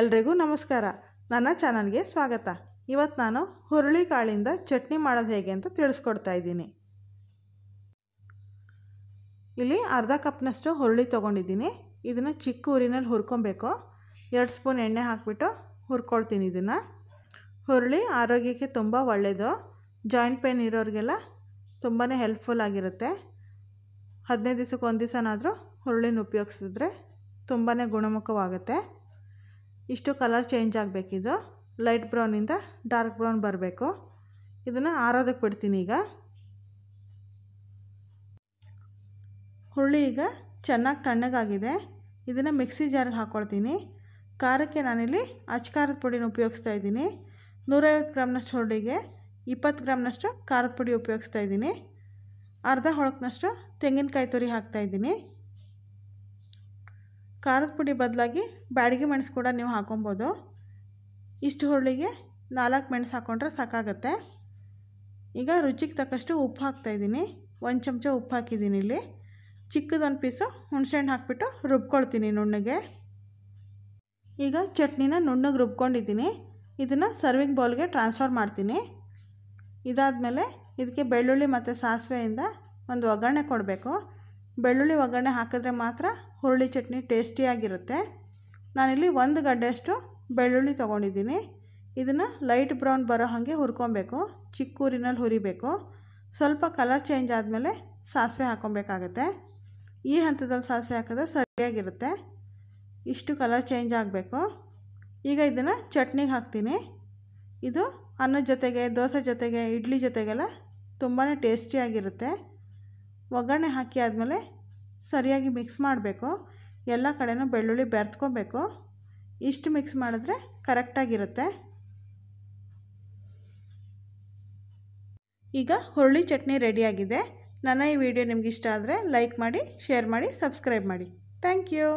ಎಲ್ರಿಗೂ ನಮಸ್ಕಾರ ನನ್ನ ಚಾನಲ್ಗೆ ಸ್ವಾಗತ ಇವತ್ತು ನಾನು ಹುರುಳಿ ಕಾಳಿಂದ ಚಟ್ನಿ ಮಾಡೋದು ಹೇಗೆ ಅಂತ ತಿಳಿಸ್ಕೊಡ್ತಾ ಇದ್ದೀನಿ ಇಲ್ಲಿ ಅರ್ಧ ಕಪ್ನಷ್ಟು ಹುರುಳಿ ತೊಗೊಂಡಿದ್ದೀನಿ ಇದನ್ನು ಚಿಕ್ಕ ಊರಿನಲ್ಲಿ ಹುರ್ಕೊಬೇಕು ಎರಡು ಸ್ಪೂನ್ ಎಣ್ಣೆ ಹಾಕಿಬಿಟ್ಟು ಹುರ್ಕೊಳ್ತೀನಿ ಇದನ್ನು ಹುರುಳಿ ಆರೋಗ್ಯಕ್ಕೆ ತುಂಬ ಒಳ್ಳೆಯದು ಜಾಯಿಂಟ್ ಪೇನ್ ಇರೋರಿಗೆಲ್ಲ ತುಂಬಾ ಹೆಲ್ಪ್ಫುಲ್ ಆಗಿರುತ್ತೆ ಹದಿನೈದು ದಿವಸಕ್ಕೆ ಒಂದು ದಿವಸನಾದರೂ ಹುರುಳಿನ ಉಪಯೋಗಿಸಿದ್ರೆ ತುಂಬಾ ಗುಣಮುಖವಾಗುತ್ತೆ ಇಷ್ಟು ಕಲರ್ ಚೇಂಜ್ ಆಗಬೇಕಿದು ಲೈಟ್ ಬ್ರೌನಿಂದ ಡಾರ್ಕ್ ಬ್ರೌನ್ ಬರಬೇಕು ಇದನ್ನು ಆರೋದಕ್ಕೆ ಬಿಡ್ತೀನಿ ಈಗ ಹುರುಳಿ ಈಗ ಚೆನ್ನಾಗಿ ತಣ್ಣಗಾಗಿದೆ ಇದನ್ನು ಮಿಕ್ಸಿ ಜಾರ್ಗೆ ಹಾಕ್ಕೊಳ್ತೀನಿ ಖಾರಕ್ಕೆ ನಾನಿಲ್ಲಿ ಖಾರದ ಪುಡಿನ ಉಪಯೋಗಿಸ್ತಾ ಇದ್ದೀನಿ ನೂರೈವತ್ತು ಗ್ರಾಮ್ನಷ್ಟು ಹುರುಳಿಗೆ ಇಪ್ಪತ್ತು ಗ್ರಾಮ್ನಷ್ಟು ಖಾರದ ಪುಡಿ ಉಪಯೋಗಿಸ್ತಾ ಇದ್ದೀನಿ ಅರ್ಧ ಹೊಳಕ್ನಷ್ಟು ತೆಂಗಿನಕಾಯಿ ತುರಿ ಹಾಕ್ತಾಯಿದ್ದೀನಿ ಖಾರದ ಪುಡಿ ಬದಲಾಗಿ ಬ್ಯಾಡಿಗೆ ಮೆಣಸು ಕೂಡ ನೀವು ಹಾಕೊಬೋದು ಇಷ್ಟು ಹುರುಳಿಗೆ ನಾಲ್ಕು ಮೆಣಸು ಹಾಕ್ಕೊಂಡ್ರೆ ಸಾಕಾಗತ್ತೆ ಈಗ ರುಚಿಗೆ ತಕ್ಕಷ್ಟು ಉಪ್ಪು ಹಾಕ್ತಾಯಿದ್ದೀನಿ ಒಂದು ಚಮಚ ಉಪ್ಪು ಹಾಕಿದ್ದೀನಿ ಇಲ್ಲಿ ಚಿಕ್ಕದೊಂದು ಪೀಸು ಹುಣಸೆಹಣ್ಣು ಹಾಕಿಬಿಟ್ಟು ರುಬ್ಕೊಳ್ತೀನಿ ನುಣ್ಣಗೆ ಈಗ ಚಟ್ನಿನ ನುಣ್ಣಗೆ ರುಬ್ಕೊಂಡಿದ್ದೀನಿ ಇದನ್ನು ಸರ್ವಿಂಗ್ ಬೌಲ್ಗೆ ಟ್ರಾನ್ಸ್ಫರ್ ಮಾಡ್ತೀನಿ ಇದಾದ ಮೇಲೆ ಇದಕ್ಕೆ ಬೆಳ್ಳುಳ್ಳಿ ಮತ್ತು ಸಾಸಿವೆಯಿಂದ ಒಂದು ಒಗ್ಗರಣೆ ಕೊಡಬೇಕು ಬೆಳ್ಳುಳ್ಳಿ ಒಗ್ಗರಣೆ ಹಾಕಿದ್ರೆ ಮಾತ್ರ ಹುರುಳಿ ಚಟ್ನಿ ಟೇಸ್ಟಿಯಾಗಿರುತ್ತೆ ನಾನಿಲ್ಲಿ ಒಂದು ಗಡ್ಡೆಯಷ್ಟು ಬೆಳ್ಳುಳ್ಳಿ ತೊಗೊಂಡಿದ್ದೀನಿ ಇದನ್ನು ಲೈಟ್ ಬ್ರೌನ್ ಬರೋ ಹಾಗೆ ಹುರ್ಕೊಬೇಕು ಚಿಕ್ಕ ಊರಿನಲ್ಲಿ ಹುರಿಬೇಕು ಸ್ವಲ್ಪ ಕಲರ್ ಚೇಂಜ್ ಆದಮೇಲೆ ಸಾಸಿವೆ ಹಾಕ್ಕೊಬೇಕಾಗತ್ತೆ ಈ ಹಂತದಲ್ಲಿ ಸಾಸಿವೆ ಹಾಕಿದ್ರೆ ಸರಿಯಾಗಿರುತ್ತೆ ಇಷ್ಟು ಕಲರ್ ಚೇಂಜ್ ಆಗಬೇಕು ಈಗ ಇದನ್ನು ಚಟ್ನಿಗೆ ಹಾಕ್ತೀನಿ ಇದು ಅನ್ನದ ಜೊತೆಗೆ ದೋಸೆ ಜೊತೆಗೆ ಇಡ್ಲಿ ಜೊತೆಗೆಲ್ಲ ತುಂಬಾ ಟೇಸ್ಟಿಯಾಗಿರುತ್ತೆ ಒಗ್ಗರಣೆ ಹಾಕಿ ಆದಮೇಲೆ ಸರಿಯಾಗಿ ಮಿಕ್ಸ್ ಮಾಡಬೇಕು ಎಲ್ಲ ಕಡೆನೂ ಬೆಳ್ಳುಳ್ಳಿ ಬೆರ್ತ್ಕೋಬೇಕು ಇಷ್ಟು ಮಿಕ್ಸ್ ಮಾಡಿದ್ರೆ ಕರೆಕ್ಟಾಗಿರುತ್ತೆ ಈಗ ಹುರುಳಿ ಚಟ್ನಿ ರೆಡಿಯಾಗಿದೆ ನನ್ನ ಈ ವಿಡಿಯೋ ನಿಮ್ಗೆ ಇಷ್ಟ ಆದರೆ ಲೈಕ್ ಮಾಡಿ ಶೇರ್ ಮಾಡಿ ಸಬ್ಸ್ಕ್ರೈಬ್ ಮಾಡಿ ಥ್ಯಾಂಕ್ ಯು